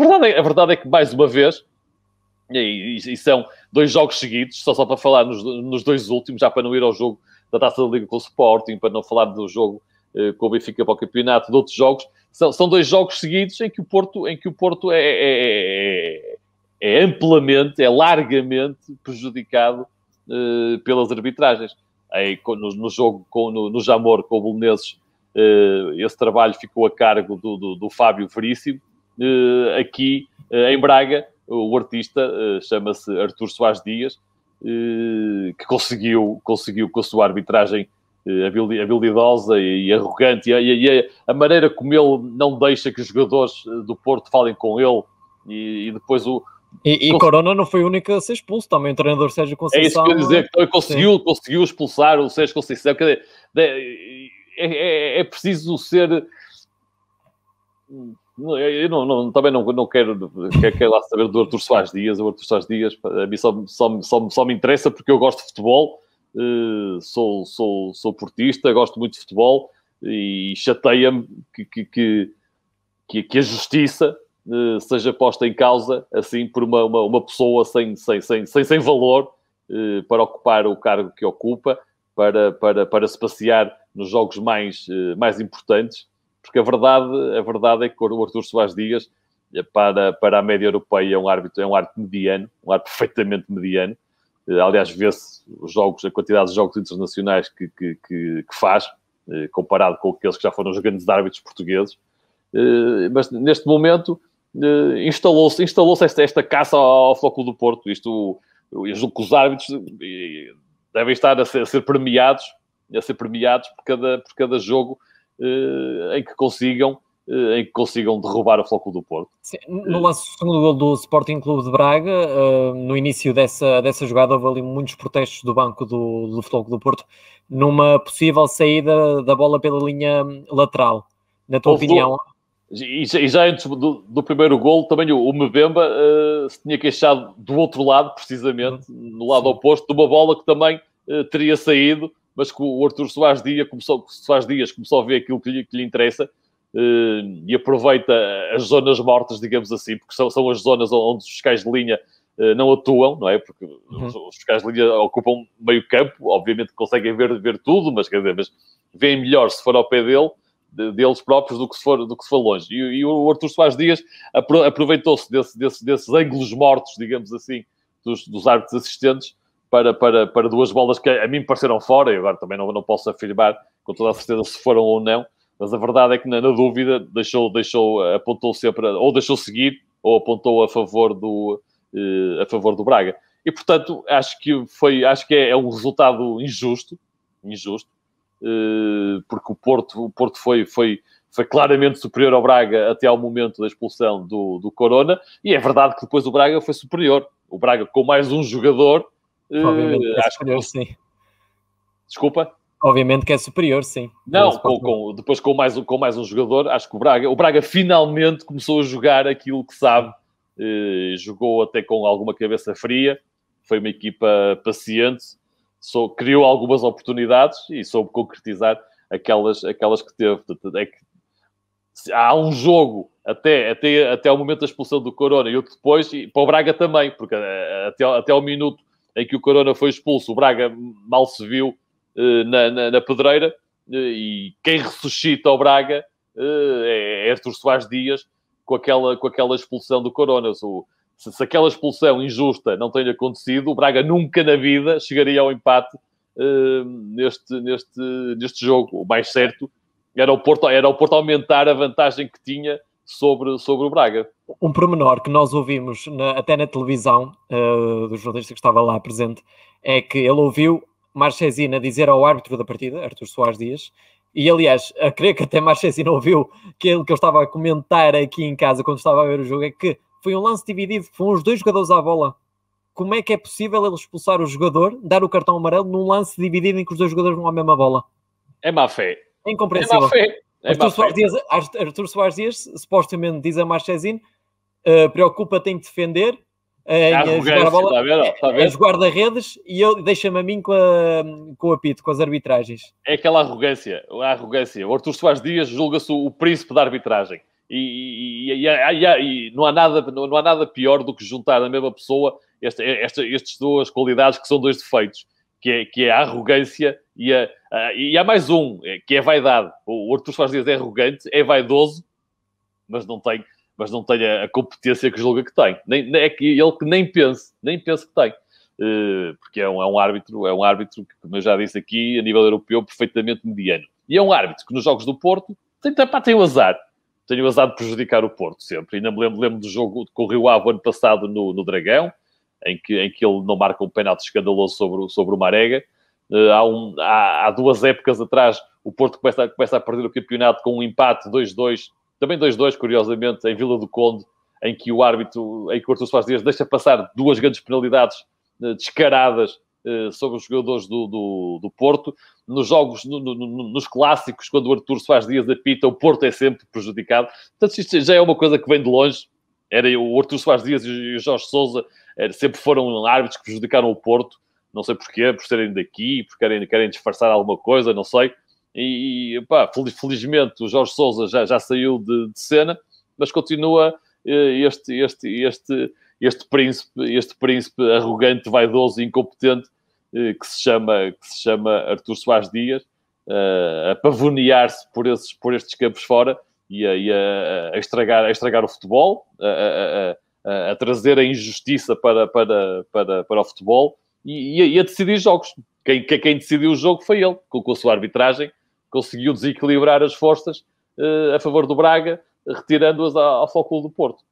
A verdade, é, a verdade é que, mais uma vez, e, e, e, são dois jogos seguidos, só só para falar nos, nos, dois últimos, já para não ir ao jogo da Taça da Liga com o Sporting, para não falar do jogo eh, com o Benfica para o campeonato, de outros jogos, são, são dois jogos seguidos em que o Porto, em que o Porto é, é, é, é amplamente, é largamente prejudicado eh, pelas arbitragens. Aí, no, no jogo com, no, no, Jamor com o Bolonenses, eh, esse trabalho ficou a cargo do, do, do Fábio Veríssimo, eh, aqui eh, em Braga, o artista eh, chama-se Artur Soares Dias, que conseguiu, conseguiu com a sua arbitragem habilidosa e arrogante, e a maneira como ele não deixa que os jogadores do Porto falem com ele, e depois o, e, e, Corona não foi o único a ser expulso, também o treinador Sérgio Conceição. É isso que eu ia dizer, que né? conseguiu, conseguiu expulsar o Sérgio Conceição. é, é, é, preciso ser eu não, não, também não, não quero, quero, quero é lá saber do Artur Soares Dias. O Artur Soares Dias, a mim só, só, só, só me interessa porque eu gosto de futebol, uh, sou, sou, sou portista, gosto muito de futebol e chateia-me que, que, que, que, a justiça uh, seja posta em causa assim por uma, uma, uma pessoa sem, sem, sem, sem, sem valor uh, para ocupar o cargo que ocupa, para, para, para se passear nos jogos mais, mais importantes porque a verdade, a verdade é que o Artur Soares Dias, eh, para, para a média europeia, é um árbitro, é um árbitro mediano, um árbitro perfeitamente mediano. Eh, aliás, vê-se os jogos, a quantidade de jogos internacionais que, que, que, que faz, eh, comparado com aqueles que já foram os grandes árbitros portugueses. Mas neste momento instalou-se instalou, -se, esta, esta caça ao Flóculo do Porto. Isto, eu julgo que os árbitros devem estar a ser, a ser premiados, a ser premiados por cada, por cada jogo eh, em que consigam eh, em que consigam derrubar o floco do Porto. Sim, no lance do segundo gol do Sporting Clube de Braga, eh, no início dessa, dessa jogada, houve ali muitos protestos do banco do, do Flóculo do Porto numa possível saída da bola pela linha hum, lateral. Na tua houve opinião? Do, e, já antes do, do primeiro gol, também o, o uh, se tinha queixado do outro lado, precisamente, uhum. no lado oposto, de uma bola que também uh, teria saído mas que o Artur Soares Dias começou, Soares Dias começou a ver aquilo que lhe, que lhe interessa uh, e aproveita as zonas mortas, digamos assim, porque são, são as zonas onde os fiscais de linha uh, não atuam, não é? Porque uhum. os, os, fiscais de linha ocupam meio campo, obviamente conseguem ver, ver tudo, mas quer dizer, mas veem melhor se for ao pé dele deles próprios do que se for, do que se for longe. E, e o Artur Soares Dias aproveitou-se desse, desse, desses ângulos mortos, digamos assim, dos, dos árbitros assistentes para, para, para duas bolas que a mim pareceram fora, e agora também não, não posso afirmar com toda a certeza se foram ou não, mas a verdade é que na, na dúvida deixou, deixou, apontou sempre, ou deixou seguir, ou apontou a favor do, eh, a favor do Braga. E portanto, acho que foi, acho que é, é um resultado injusto, injusto, eh, porque o Porto, o Porto foi, foi, foi claramente superior ao Braga até ao momento da expulsão do, do Corona, e é verdade que depois o Braga foi superior. O Braga com mais um jogador Obviamente é acho que eu sim. Desculpa? Obviamente que é superior, sim. Não, com, com, depois com mais, com mais um jogador, acho que o Braga, o Braga finalmente começou a jogar aquilo que sabe, eh, jogou até com alguma cabeça fria, foi uma equipa paciente, criou algumas oportunidades e soube concretizar aquelas, aquelas que teve. É que há um jogo até, até, até o momento da expulsão do Corona e outro depois, e para o Braga também, porque eh, até, até o minuto em que o Corona foi expulso, o Braga mal se viu eh, na, na, na pedreira, eh, e quem ressuscita o Braga eh, é, é Artur Soares Dias com aquela, com aquela expulsão do Corona. Se, se, aquela expulsão injusta não tenha acontecido, o Braga nunca na vida chegaria ao empate uh, neste, neste, neste jogo. O mais certo era o, Porto, era o Porto aumentar a vantagem que tinha sobre, sobre o Braga. Um pormenor que nós ouvimos na, até na televisão uh, do jornalista que estava lá presente é que ele ouviu Marchesina dizer ao árbitro da partida, Artur Soares Dias, e aliás, a crer que até Marchesina ouviu que ele que eu estava a comentar aqui em casa quando estava a ver o jogo, é que foi um lance dividido, foram os dois jogadores à bola. Como é que é possível ele expulsar o jogador, dar o cartão amarelo num lance dividido em que os dois jogadores vão à mesma bola? É má fé. É incompreensível. É má fé. É Arthur, Soares Dias, Soares Dias supostamente diz a Marchesin uh, eh, preocupa-te em defender eh, em a está a as tá tá guarda-redes e eu deixa-me a mim com, a, com o apito, com as arbitragens. É aquela arrogância, a arrogância. O Arthur Soares Dias julga-se o, príncipe da arbitragem. E, e, e, e, não, há nada, não, não, há nada pior do que juntar na mesma pessoa esta, esta, estas duas qualidades que são dois defeitos, que é, que é a arrogância e, a, a, e há mais um, eh, que é vaidade. O Artur Soares Dias é arrogante, é vaidoso, mas não tem, mas não tem a, a competência que julga que tem. Nem, é que ele que nem pensa, nem pensa que tem. Uh, porque é um, é um árbitro, é um árbitro que, como eu já disse aqui, a nível europeu, perfeitamente mediano. E é um árbitro que nos jogos do Porto tem, pá, tem o azar. Tem o azar de prejudicar o Porto sempre. Ainda me lembro, lembro do jogo com o Rio Ave ano passado no, no Dragão, em que, em que ele não marca um penalti escandaloso sobre, sobre o Marega. Eh, há, um, há, há, duas épocas atrás, o Porto começa, começa a perder o campeonato com um empate 2-2, também 2-2, curiosamente, em Vila do Conde, em que o árbitro, em que o Artur Soares Dias deixa passar duas grandes penalidades eh, descaradas eh, sobre os jogadores do, do, do Porto. Nos jogos, no, no, nos clássicos, quando o Artur Soares Dias apita, o Porto é sempre prejudicado. Portanto, isto já é uma coisa que vem de longe. Era o Artur Soares Dias e o Jorge Souza sempre foram árbitros que prejudicaram o Porto não sei porquê, por serem daqui, por querem, querem disfarçar alguma coisa, não sei. E, e pá, felizmente o Jorge Souza já, já saiu de, de cena, mas continua eh, este, este, este, este, príncipe, este príncipe arrogante, vaidoso e incompetente eh, que se chama, que se chama Artur Soares Dias, eh, a pavonear-se por, esses, por estes campos fora e a, e a, a estragar, a estragar o futebol, a, a, trazer a injustiça para, para, para, para o futebol e, e, e a decidir jogos. Quem, quem, quem, decidiu o jogo foi ele, com, com a sua arbitragem, conseguiu desequilibrar as forças uh, a favor do Braga, retirando-as ao, Fóculo do Porto.